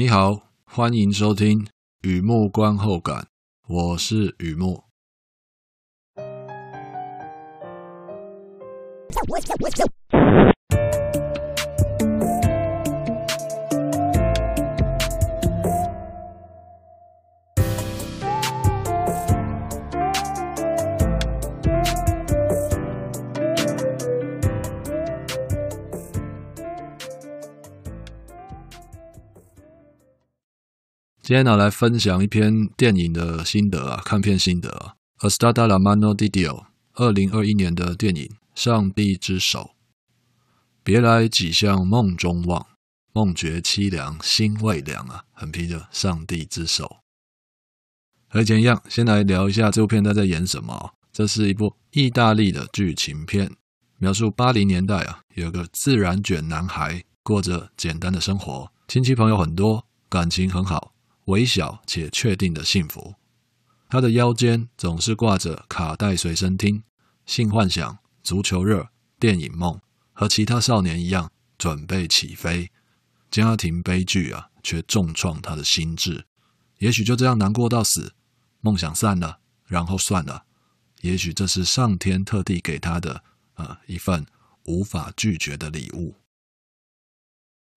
你好，欢迎收听《雨幕观后感》，我是雨幕。今天呢，来分享一篇电影的心得啊，看片心得啊。《A Star da Lamano Di Dio》，二零二一年的电影《上帝之手》。别来几向梦中望，梦觉凄凉心未凉啊，很批的《上帝之手》。和以前一样，先来聊一下这部片它在演什么。这是一部意大利的剧情片，描述八零年代啊，有个自然卷男孩过着简单的生活，亲戚朋友很多，感情很好。微小且确定的幸福，他的腰间总是挂着卡带随身听，性幻想、足球热、电影梦，和其他少年一样准备起飞。家庭悲剧啊，却重创他的心智。也许就这样难过到死，梦想散了，然后算了。也许这是上天特地给他的啊一份无法拒绝的礼物。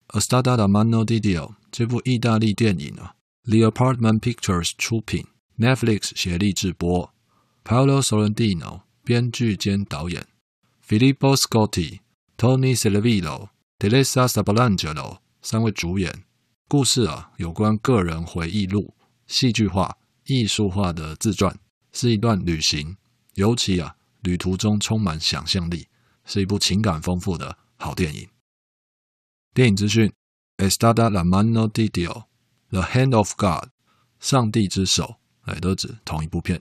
《A s t a d a da Manodidio》这部意大利电影啊。The Apartment Pictures 出品，Netflix 协力制播，Paolo Sorrentino 编剧兼导演，Filippo Scotti、Tony c e l v i l o Delisa Sablangelo 三位主演。故事啊，有关个人回忆录戏剧化、艺术化的自传，是一段旅行，尤其啊，旅途中充满想象力，是一部情感丰富的好电影。电影资讯 Estada la mano di Dio。The Hand of God，上帝之手，哎，都指同一部片。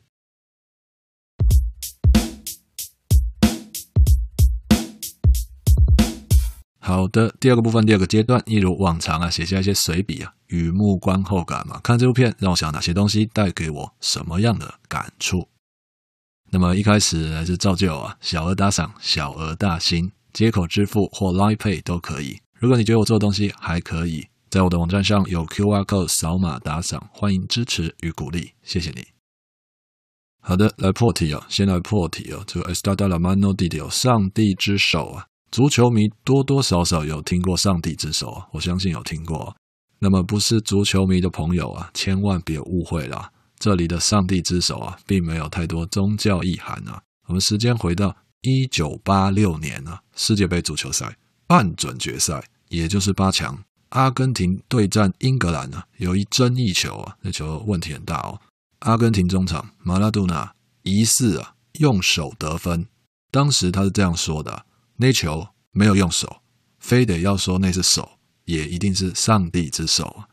好的，第二个部分，第二个阶段，一如往常啊，写下一些随笔啊，与幕观后感嘛。看这部片，让我想到哪些东西，带给我什么样的感触。那么一开始还是照旧啊，小额打赏，小额大新、接口支付或 Line Pay 都可以。如果你觉得我做的东西还可以，在我的网站上有 Q R code 扫码打赏，欢迎支持与鼓励，谢谢你。好的，来破题哦，先来破题哦。这个 e s t a d a l a Mano D Dio，上帝之手啊，足球迷多多少少有听过上帝之手，啊，我相信有听过。那么不是足球迷的朋友啊，千万别误会啦。这里的上帝之手啊，并没有太多宗教意涵啊。我们时间回到一九八六年啊，世界杯足球赛半准决赛，也就是八强。阿根廷对战英格兰啊，有一争议球啊，那球问题很大哦。阿根廷中场马拉多纳疑似啊用手得分，当时他是这样说的：“那球没有用手，非得要说那是手，也一定是上帝之手。”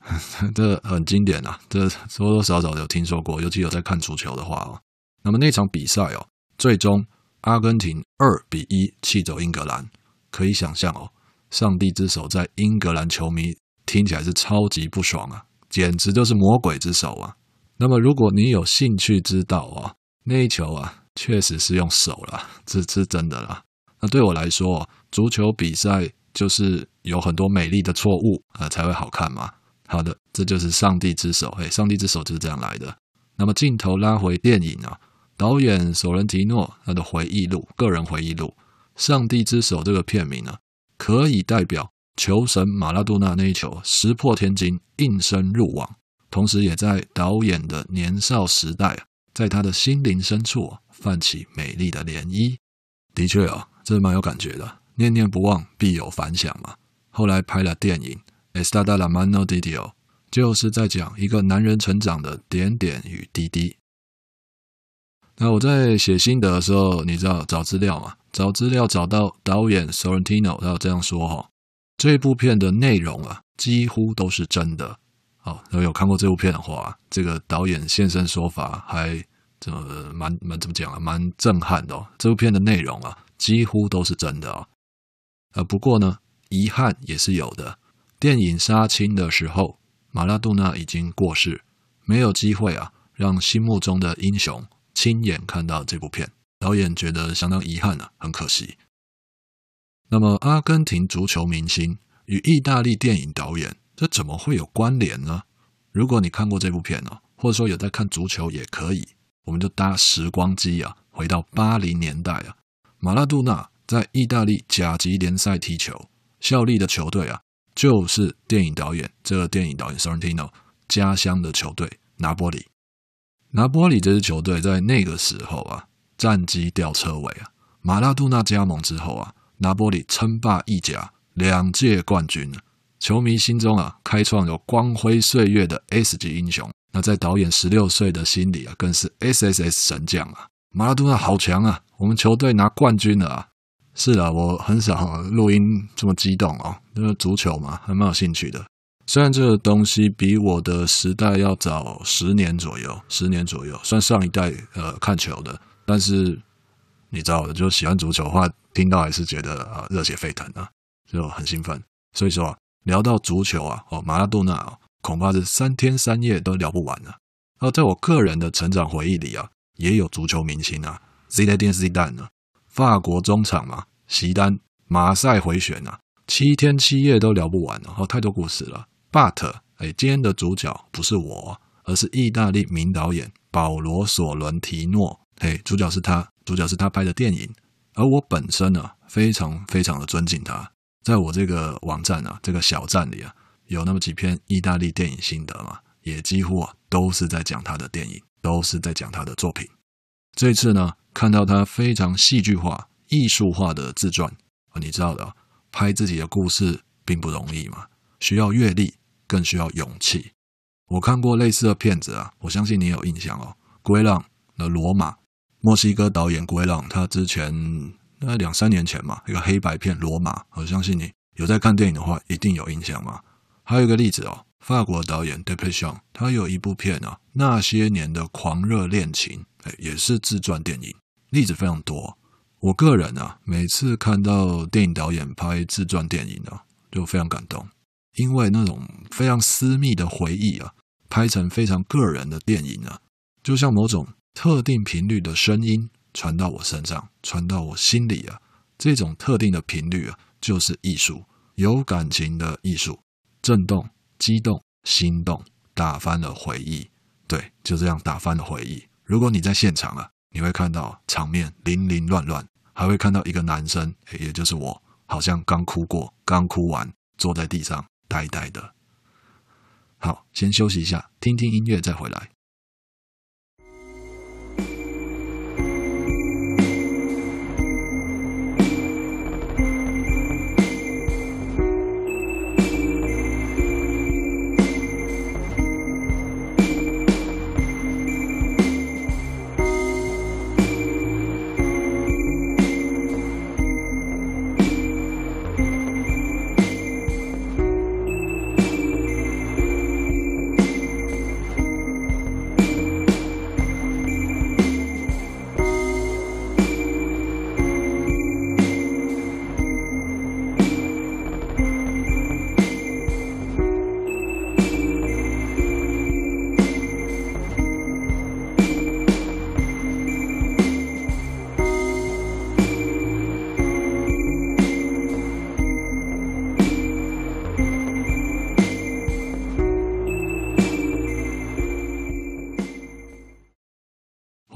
啊。这很经典啊，这多多少少有听说过，尤其有在看足球的话哦。那么那场比赛哦，最终阿根廷二比一气走英格兰，可以想象哦。上帝之手，在英格兰球迷听起来是超级不爽啊，简直就是魔鬼之手啊！那么，如果你有兴趣知道啊，那一球啊确实是用手了，这是真的啦。那对我来说，足球比赛就是有很多美丽的错误啊，才会好看嘛。好的，这就是上帝之手，嘿，上帝之手就是这样来的。那么，镜头拉回电影啊，导演索伦提诺他的回忆录，个人回忆录，《上帝之手》这个片名呢？可以代表球神马拉多纳那一球石破天惊、应声入网，同时也在导演的年少时代，在他的心灵深处泛起美丽的涟漪。的确啊，这蛮有感觉的，念念不忘，必有反响嘛。后来拍了电影《e s t a la mano di di》，就是在讲一个男人成长的点点与滴滴。那我在写心得的时候，你知道找资料嘛？找资料找到导演 Sorrentino，他有这样说：“哈，这部片的内容啊，几乎都是真的。”哦，如果有看过这部片的话，这个导演现身说法还这蛮蛮怎么讲啊？蛮震撼的。哦。这部片的内容啊，几乎都是真的啊。呃，不过呢，遗憾也是有的。电影杀青的时候，马拉杜纳已经过世，没有机会啊，让心目中的英雄。亲眼看到这部片，导演觉得相当遗憾啊，很可惜。那么，阿根廷足球明星与意大利电影导演，这怎么会有关联呢？如果你看过这部片呢，或者说有在看足球也可以，我们就搭时光机啊，回到八零年代啊，马拉杜纳在意大利甲级联赛踢球，效力的球队啊，就是电影导演这个电影导演 Sorrentino 家乡的球队——拿波里。拿波里这支球队在那个时候啊，战绩吊车尾啊。马拉多纳加盟之后啊，拿波里称霸意甲，两届冠军，球迷心中啊，开创有光辉岁月的 S 级英雄。那在导演十六岁的心里啊，更是 S S S 神将啊。马拉多纳好强啊！我们球队拿冠军了啊！是啊，我很少录音这么激动哦，因为足球嘛，还蛮有兴趣的。虽然这个东西比我的时代要早十年左右，十年左右算上一代呃看球的，但是你知道的，就喜欢足球的话，听到还是觉得啊热血沸腾啊，就很兴奋。所以说啊、聊到足球啊，哦马拉多纳啊，恐怕是三天三夜都聊不完的。那在我个人的成长回忆里啊，也有足球明星啊 z e d y n C 呢，法国中场嘛，席丹，马赛回旋啊，七天七夜都聊不完啊，太多故事了。But，哎，今天的主角不是我，而是意大利名导演保罗·索伦提诺。哎，主角是他，主角是他拍的电影。而我本身呢，非常非常的尊敬他。在我这个网站啊，这个小站里啊，有那么几篇意大利电影心得嘛，也几乎啊都是在讲他的电影，都是在讲他的作品。这次呢，看到他非常戏剧化、艺术化的自传啊，你知道的，拍自己的故事并不容易嘛，需要阅历。更需要勇气。我看过类似的片子啊，我相信你有印象哦。圭浪》的《罗马》，墨西哥导演圭浪，他之前那两三年前嘛，一个黑白片《罗马》，我相信你有在看电影的话，一定有印象嘛。还有一个例子哦，法国导演 Depeche，他有一部片啊，《那些年的狂热恋情》，哎，也是自传电影。例子非常多。我个人啊，每次看到电影导演拍自传电影呢，就非常感动。因为那种非常私密的回忆啊，拍成非常个人的电影啊，就像某种特定频率的声音传到我身上，传到我心里啊，这种特定的频率啊，就是艺术，有感情的艺术，震动、激动、心动，打翻了回忆。对，就这样打翻了回忆。如果你在现场啊，你会看到场面零零乱乱，还会看到一个男生，也就是我，好像刚哭过，刚哭完，坐在地上。呆呆的，好，先休息一下，听听音乐再回来。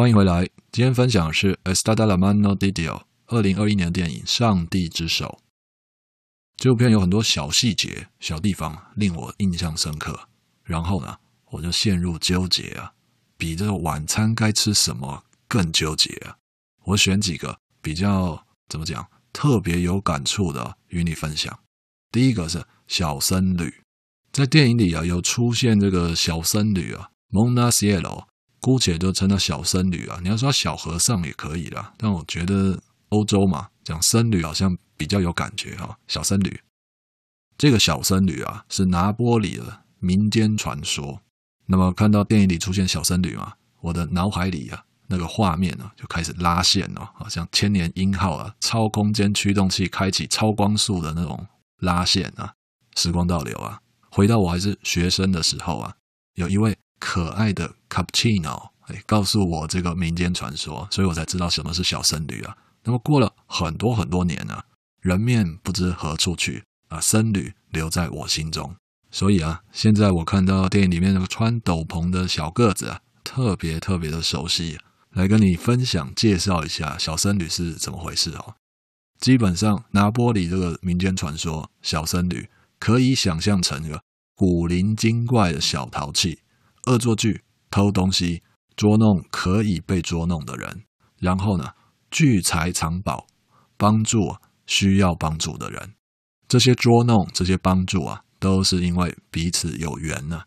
欢迎回来。今天分享的是《e s t a d a la mano di Dio》，二零二一年的电影《上帝之手》。这部片有很多小细节、小地方令我印象深刻。然后呢，我就陷入纠结啊，比这个晚餐该吃什么更纠结啊。我选几个比较怎么讲特别有感触的与你分享。第一个是小僧侣，在电影里啊有出现这个小僧侣啊，m o n Cielo 姑且就称他小僧侣啊，你要说小和尚也可以啦，但我觉得欧洲嘛，讲僧侣好像比较有感觉哈。小僧侣，这个小僧侣啊，是拿玻里的民间传说。那么看到电影里出现小僧侣啊，我的脑海里啊，那个画面啊，就开始拉线了，好像千年英号啊，超空间驱动器开启超光速的那种拉线啊，时光倒流啊，回到我还是学生的时候啊，有一位。可爱的卡布奇诺，哎，告诉我这个民间传说，所以我才知道什么是小僧侣啊。那么过了很多很多年呢，人面不知何处去啊，僧侣留在我心中。所以啊，现在我看到电影里面那个穿斗篷的小个子啊，特别特别的熟悉。来跟你分享介绍一下小僧侣是怎么回事哦。基本上拿玻璃这个民间传说，小僧侣可以想象成一个古灵精怪的小淘气。恶作剧、偷东西、捉弄可以被捉弄的人，然后呢，聚财藏宝，帮助需要帮助的人。这些捉弄、这些帮助啊，都是因为彼此有缘呢。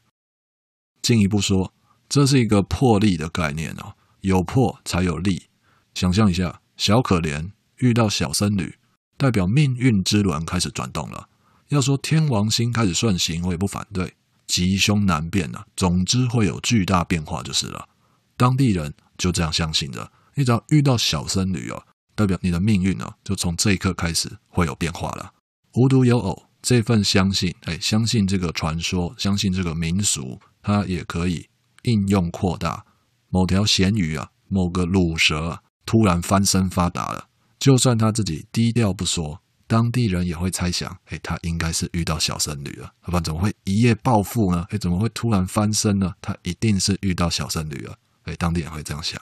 进一步说，这是一个破例的概念哦，有破才有利。想象一下，小可怜遇到小僧侣，代表命运之轮开始转动了。要说天王星开始顺行，我也不反对。吉凶难辨呐，总之会有巨大变化就是了。当地人就这样相信着，你只要遇到小僧侣哦，代表你的命运呢，就从这一刻开始会有变化了。无独有偶，这份相信，哎，相信这个传说，相信这个民俗，它也可以应用扩大。某条咸鱼啊，某个卤蛇突然翻身发达了，就算他自己低调不说。当地人也会猜想，哎，他应该是遇到小生女了，不然怎么会一夜暴富呢？哎，怎么会突然翻身呢？他一定是遇到小生女了。哎，当地人会这样想。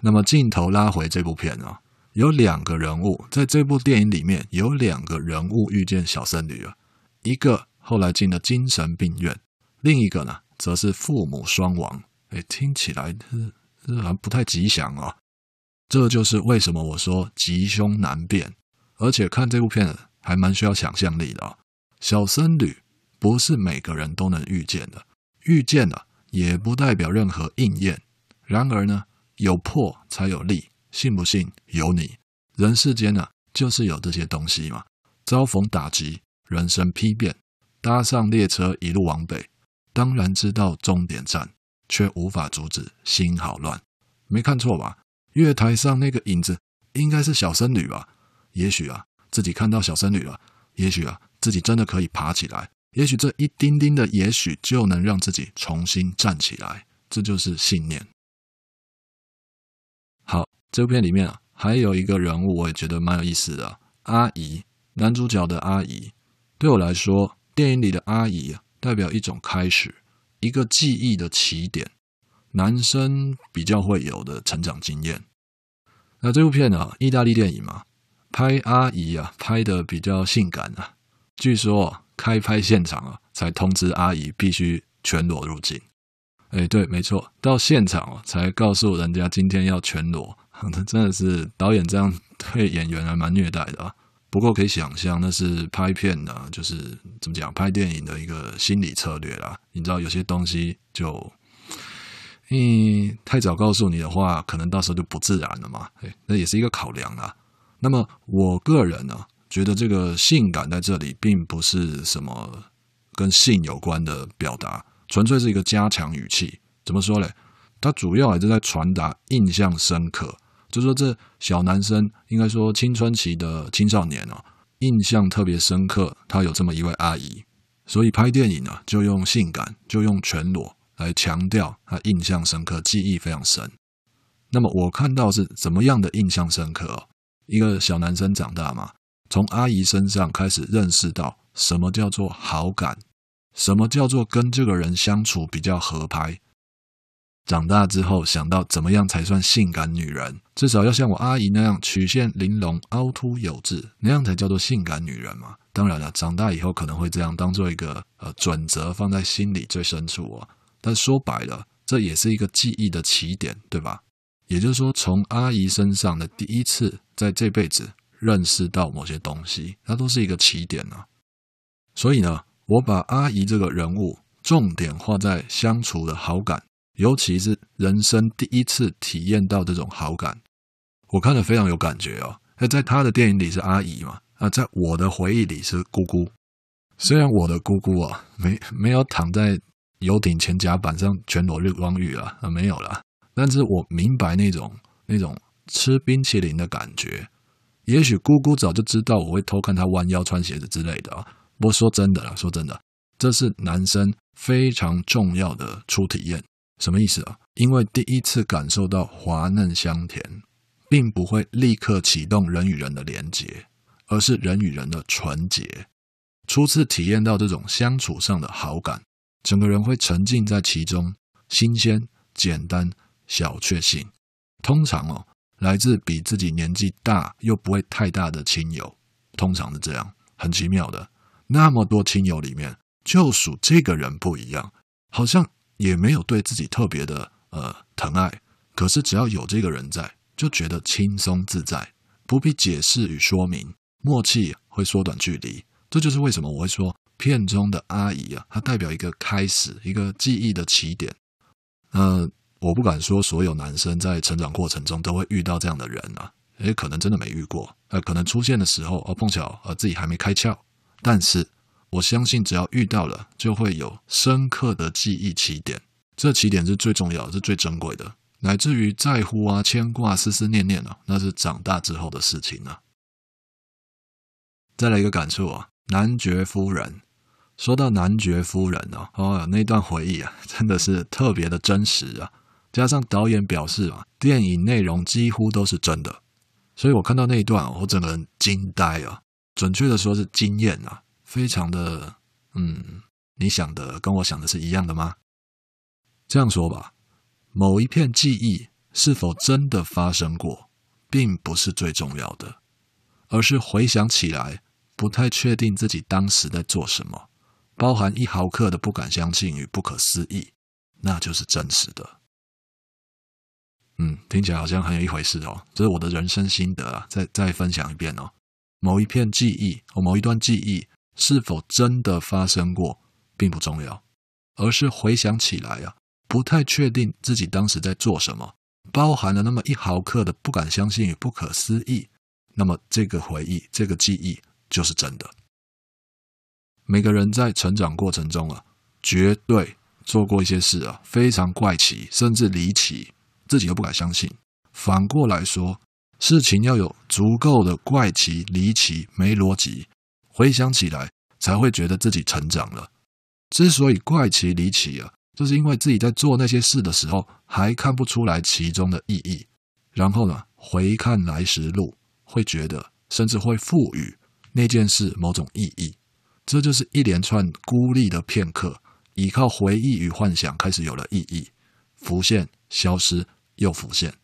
那么镜头拉回这部片啊，有两个人物在这部电影里面，有两个人物遇见小生女了，一个后来进了精神病院，另一个呢，则是父母双亡。哎，听起来是好像不太吉祥啊。这就是为什么我说吉凶难辨，而且看这部片还蛮需要想象力的。小僧侣不是每个人都能遇见的，遇见了也不代表任何应验。然而呢，有破才有利，信不信由你。人世间呢，就是有这些东西嘛。遭逢打击，人生批变，搭上列车一路往北，当然知道终点站，却无法阻止心好乱。没看错吧？月台上那个影子，应该是小僧女吧？也许啊，自己看到小僧女了；也许啊，自己真的可以爬起来；也许这一丁丁的也许，就能让自己重新站起来。这就是信念。好，这部片里面啊，还有一个人物，我也觉得蛮有意思的——阿姨，男主角的阿姨。对我来说，电影里的阿姨代表一种开始，一个记忆的起点。男生比较会有的成长经验。那这部片呢？意大利电影嘛，拍阿姨啊，拍的比较性感啊。据说开拍现场啊，才通知阿姨必须全裸入境。哎，对，没错，到现场哦才告诉人家今天要全裸，真的是导演这样对演员还蛮虐待的。啊。不过可以想象，那是拍片的，就是怎么讲，拍电影的一个心理策略啦。你知道有些东西就。嗯，太早告诉你的话，可能到时候就不自然了嘛。哎，那也是一个考量啦。那么我个人呢，觉得这个性感在这里并不是什么跟性有关的表达，纯粹是一个加强语气。怎么说嘞？它主要还是在传达印象深刻，就说这小男生，应该说青春期的青少年哦，印象特别深刻，他有这么一位阿姨，所以拍电影呢，就用性感，就用全裸。来强调他印象深刻，记忆非常深。那么我看到是怎么样的印象深刻哦？一个小男生长大嘛，从阿姨身上开始认识到什么叫做好感，什么叫做跟这个人相处比较合拍。长大之后想到怎么样才算性感女人？至少要像我阿姨那样曲线玲珑、凹凸有致，那样才叫做性感女人嘛？当然了，长大以后可能会这样当做一个呃准则放在心里最深处啊。那说白了，这也是一个记忆的起点，对吧？也就是说，从阿姨身上的第一次，在这辈子认识到某些东西，它都是一个起点呢。所以呢，我把阿姨这个人物重点画在相处的好感，尤其是人生第一次体验到这种好感，我看了非常有感觉哦。那在他的电影里是阿姨嘛？啊，在我的回忆里是姑姑。虽然我的姑姑啊，没没有躺在。游艇前甲板上全裸日光浴啊，啊没有啦。但是我明白那种那种吃冰淇淋的感觉。也许姑姑早就知道我会偷看她弯腰穿鞋子之类的啊。不过说真的啦，说真的，这是男生非常重要的初体验。什么意思啊？因为第一次感受到滑嫩香甜，并不会立刻启动人与人的连结，而是人与人的纯洁。初次体验到这种相处上的好感。整个人会沉浸在其中，新鲜、简单、小确幸。通常哦，来自比自己年纪大又不会太大的亲友，通常是这样，很奇妙的。那么多亲友里面，就属这个人不一样，好像也没有对自己特别的呃疼爱，可是只要有这个人在，就觉得轻松自在，不必解释与说明，默契会缩短距离。这就是为什么我会说。片中的阿姨啊，她代表一个开始，一个记忆的起点。那我不敢说所有男生在成长过程中都会遇到这样的人啊，也可能真的没遇过，呃，可能出现的时候啊，碰巧啊自己还没开窍。但是我相信，只要遇到了，就会有深刻的记忆起点。这起点是最重要是最珍贵的，乃至于在乎啊、牵挂、思思念念啊，那是长大之后的事情了。再来一个感触啊，男爵夫人。说到男爵夫人啊，哦，那段回忆啊，真的是特别的真实啊。加上导演表示啊，电影内容几乎都是真的，所以我看到那一段，我整个人惊呆啊。准确的说是惊艳啊，非常的，嗯，你想的跟我想的是一样的吗？这样说吧，某一片记忆是否真的发生过，并不是最重要的，而是回想起来不太确定自己当时在做什么。包含一毫克的不敢相信与不可思议，那就是真实的。嗯，听起来好像很有一回事哦。这是我的人生心得啊，再再分享一遍哦。某一片记忆，某一段记忆，是否真的发生过，并不重要，而是回想起来啊，不太确定自己当时在做什么，包含了那么一毫克的不敢相信与不可思议，那么这个回忆，这个记忆就是真的。每个人在成长过程中啊，绝对做过一些事啊，非常怪奇，甚至离奇，自己都不敢相信。反过来说，事情要有足够的怪奇、离奇、没逻辑，回想起来才会觉得自己成长了。之所以怪奇、离奇啊，就是因为自己在做那些事的时候还看不出来其中的意义。然后呢，回看来时路，会觉得甚至会赋予那件事某种意义。这就是一连串孤立的片刻，依靠回忆与幻想开始有了意义，浮现、消失又浮现。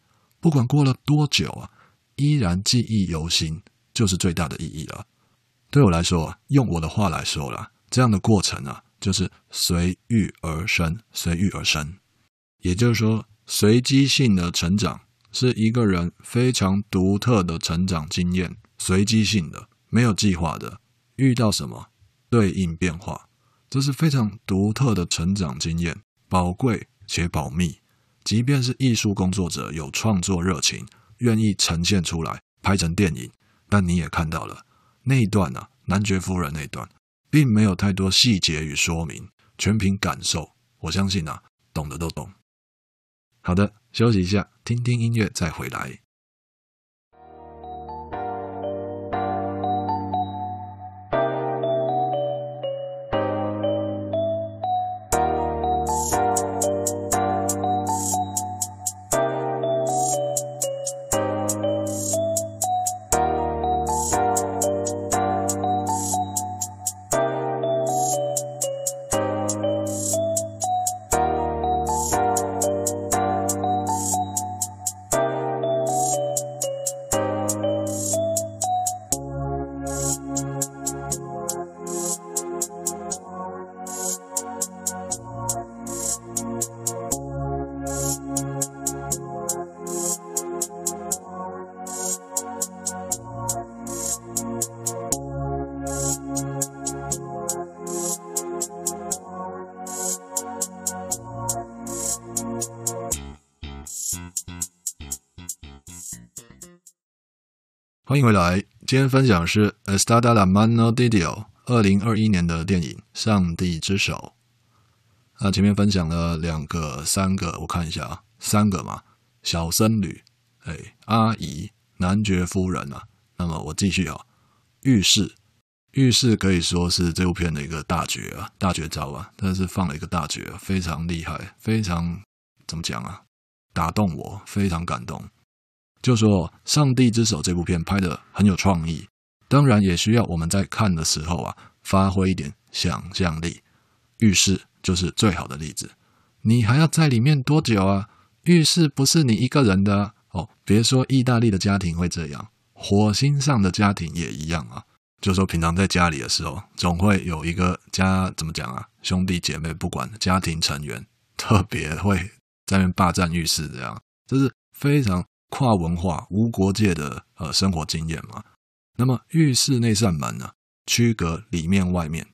不管过了多久啊，依然记忆犹新，就是最大的意义了。对我来说，用我的话来说啦，这样的过程啊，就是随遇而生，随遇而生。也就是说，随机性的成长是一个人非常独特的成长经验，随机性的、没有计划的，遇到什么。对应变化，这是非常独特的成长经验，宝贵且保密。即便是艺术工作者，有创作热情，愿意呈现出来拍成电影，但你也看到了那一段啊，男爵夫人那段，并没有太多细节与说明，全凭感受。我相信啊，懂的都懂。好的，休息一下，听听音乐，再回来。欢迎回来，今天分享是《Estadala mano di Dio》二零二一年的电影《上帝之手》那前面分享了两个、三个，我看一下啊，三个嘛。小僧侣、哎，阿姨、男爵夫人啊。那么我继续啊，浴室，浴室可以说是这部片的一个大绝啊，大绝招啊。但是放了一个大绝，非常厉害，非常怎么讲啊？打动我，非常感动。就说《上帝之手》这部片拍的很有创意，当然也需要我们在看的时候啊，发挥一点想象力。浴室就是最好的例子。你还要在里面多久啊？浴室不是你一个人的哦。别说意大利的家庭会这样，火星上的家庭也一样啊。就说平常在家里的时候，总会有一个家怎么讲啊？兄弟姐妹不管家庭成员，特别会在边霸占浴室，这样就是非常。跨文化、无国界的呃生活经验嘛，那么浴室那扇门呢，区隔里面外面，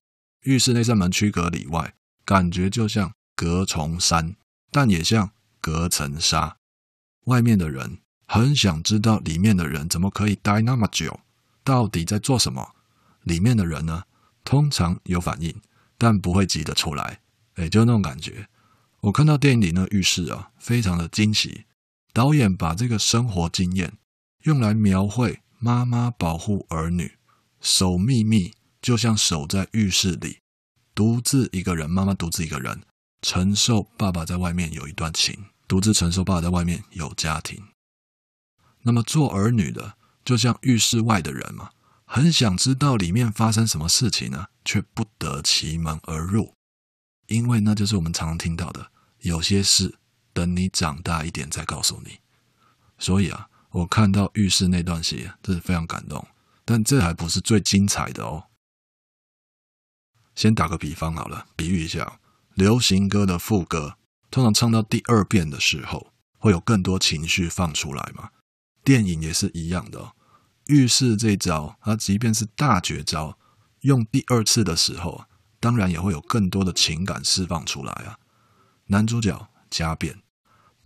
浴室那扇门区隔里外，感觉就像隔重山，但也像隔层纱。外面的人很想知道里面的人怎么可以待那么久，到底在做什么？里面的人呢，通常有反应，但不会急得出来。哎，就那种感觉。我看到电影里那浴室啊，非常的惊喜。导演把这个生活经验用来描绘妈妈保护儿女、守秘密，就像守在浴室里，独自一个人。妈妈独自一个人承受爸爸在外面有一段情，独自承受爸爸在外面有家庭。那么做儿女的，就像浴室外的人嘛，很想知道里面发生什么事情呢，却不得其门而入，因为那就是我们常常听到的有些事。等你长大一点再告诉你。所以啊，我看到浴室那段戏，真是非常感动。但这还不是最精彩的哦。先打个比方好了，比喻一下，流行歌的副歌通常唱到第二遍的时候，会有更多情绪放出来嘛？电影也是一样的。浴室这招，它即便是大绝招，用第二次的时候，当然也会有更多的情感释放出来啊。男主角加变。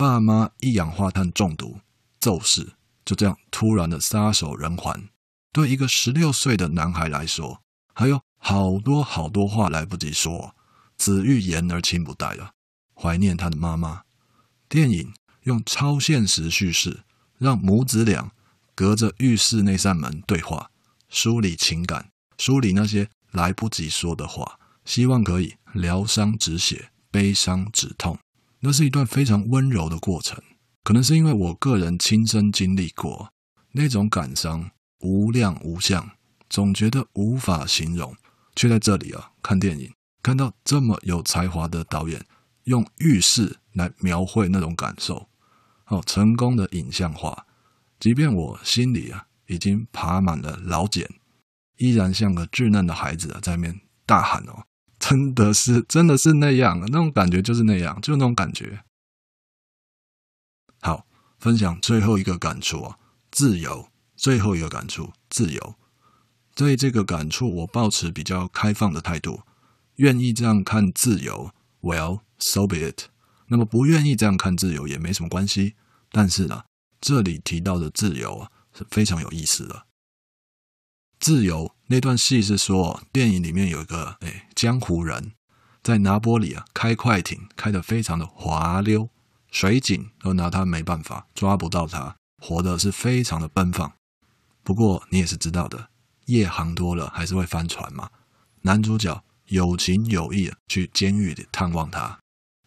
爸妈一氧化碳中毒骤逝，就这样突然的撒手人寰。对一个十六岁的男孩来说，还有好多好多话来不及说，子欲言而亲不待了。怀念他的妈妈。电影用超现实叙事，让母子俩隔着浴室那扇门对话，梳理情感，梳理那些来不及说的话，希望可以疗伤止血，悲伤止痛。那是一段非常温柔的过程，可能是因为我个人亲身经历过那种感伤，无量无相，总觉得无法形容，却在这里啊看电影，看到这么有才华的导演用浴室来描绘那种感受，哦，成功的影像化，即便我心里啊已经爬满了老茧，依然像个稚嫩的孩子啊在面大喊哦。真的是，真的是那样，那种感觉就是那样，就那种感觉。好，分享最后一个感触啊，自由。最后一个感触，自由。对这个感触，我保持比较开放的态度，愿意这样看自由。Well, so be it。那么不愿意这样看自由也没什么关系。但是呢，这里提到的自由啊，是非常有意思的。自由那段戏是说，电影里面有一个哎江湖人，在拿波里啊开快艇，开得非常的滑溜，水警都拿他没办法，抓不到他，活的是非常的奔放。不过你也是知道的，夜航多了还是会翻船嘛。男主角有情有义去监狱里探望他，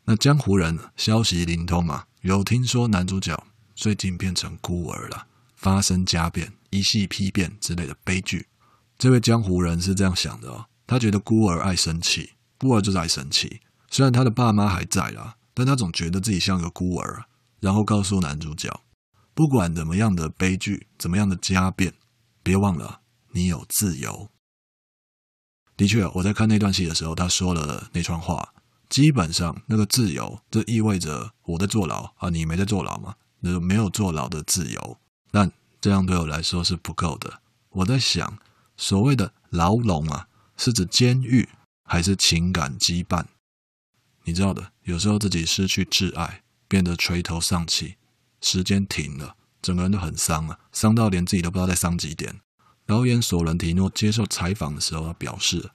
那江湖人消息灵通嘛，有听说男主角最近变成孤儿了，发生家变。一系批变之类的悲剧，这位江湖人是这样想的他觉得孤儿爱生气，孤儿就爱生气。虽然他的爸妈还在啦，但他总觉得自己像个孤儿然后告诉男主角，不管怎么样的悲剧，怎么样的家变，别忘了你有自由。的确，我在看那段戏的时候，他说了那串话，基本上那个自由，这意味着我在坐牢啊，你没在坐牢嘛？没有坐牢的自由，但这样对我来说是不够的。我在想，所谓的牢笼啊，是指监狱还是情感羁绊？你知道的，有时候自己失去挚爱，变得垂头丧气，时间停了，整个人都很伤了，伤到连自己都不知道在伤几点。导演索伦提诺接受采访的时候表示，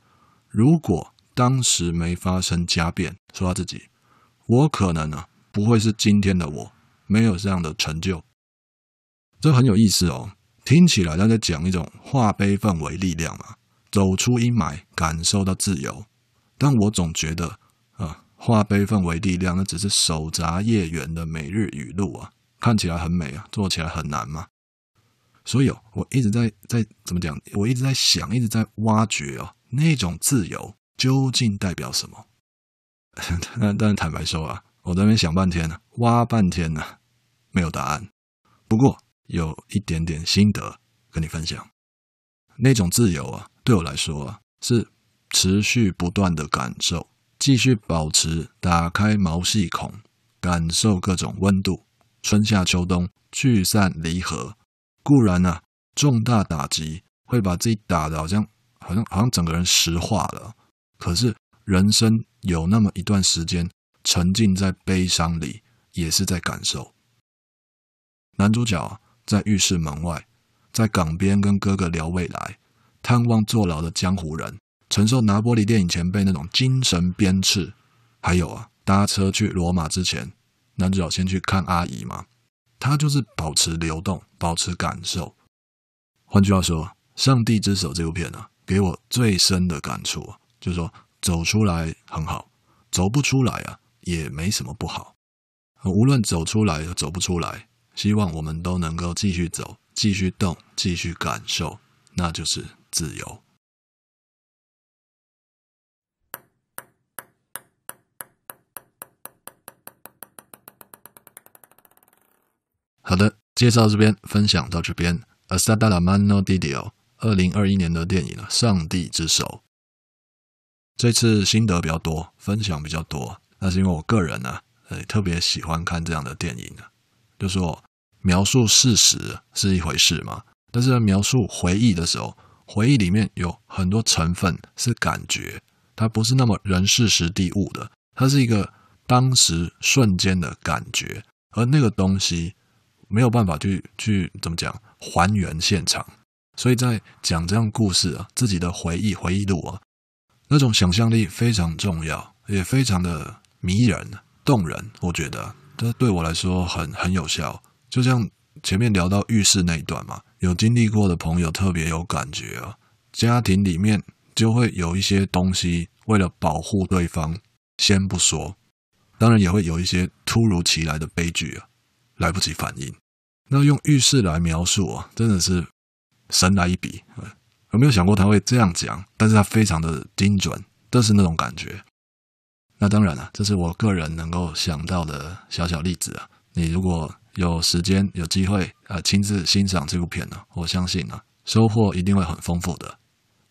如果当时没发生加变，说他自己，我可能啊不会是今天的我，没有这样的成就。这很有意思哦，听起来他在讲一种化悲愤为力量嘛，走出阴霾，感受到自由。但我总觉得，啊，化悲愤为力量，那只是手札业缘的每日语录啊，看起来很美啊，做起来很难嘛。所以哦，我一直在在怎么讲，我一直在想，一直在挖掘哦，那种自由究竟代表什么？但但坦白说啊，我那边想半天呢，挖半天呢，没有答案。不过。有一点点心得跟你分享，那种自由啊，对我来说啊，是持续不断的感受，继续保持打开毛细孔，感受各种温度，春夏秋冬聚散离合。固然啊，重大打击会把自己打的好像好像好像整个人石化了，可是人生有那么一段时间沉浸在悲伤里，也是在感受男主角啊。在浴室门外，在港边跟哥哥聊未来，探望坐牢的江湖人，承受拿玻璃电影前辈那种精神鞭笞，还有啊，搭车去罗马之前，男主角先去看阿姨嘛。他就是保持流动，保持感受。换句话说，《上帝之手》这部片呢，给我最深的感触，就是说走出来很好，走不出来啊也没什么不好。无论走出来和走不出来。希望我们都能够继续走，继续动，继续感受，那就是自由。好的，介绍这边，分享到这边。《a s a da la mano di Dio》，二零二一年的电影了，《上帝之手》。这次心得比较多，分享比较多，那是因为我个人呢，呃，特别喜欢看这样的电影啊。就说描述事实是一回事嘛，但是在描述回忆的时候，回忆里面有很多成分是感觉，它不是那么人事实地物的，它是一个当时瞬间的感觉，而那个东西没有办法去去怎么讲还原现场，所以在讲这样故事啊，自己的回忆回忆录啊，那种想象力非常重要，也非常的迷人动人，我觉得。这对我来说很很有效，就像前面聊到浴室那一段嘛，有经历过的朋友特别有感觉啊。家庭里面就会有一些东西，为了保护对方，先不说，当然也会有一些突如其来的悲剧啊，来不及反应。那用浴室来描述啊，真的是神来一笔。有没有想过他会这样讲？但是他非常的精准，都是那种感觉。那当然了，这是我个人能够想到的小小例子啊。你如果有时间、有机会，啊，亲自欣赏这部片呢，我相信啊，收获一定会很丰富的。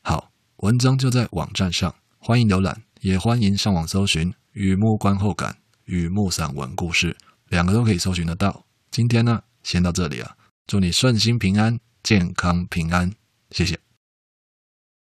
好，文章就在网站上，欢迎浏览，也欢迎上网搜寻“雨幕观后感”雨幕散文故事”，两个都可以搜寻得到。今天呢，先到这里啊，祝你顺心平安、健康平安，谢谢。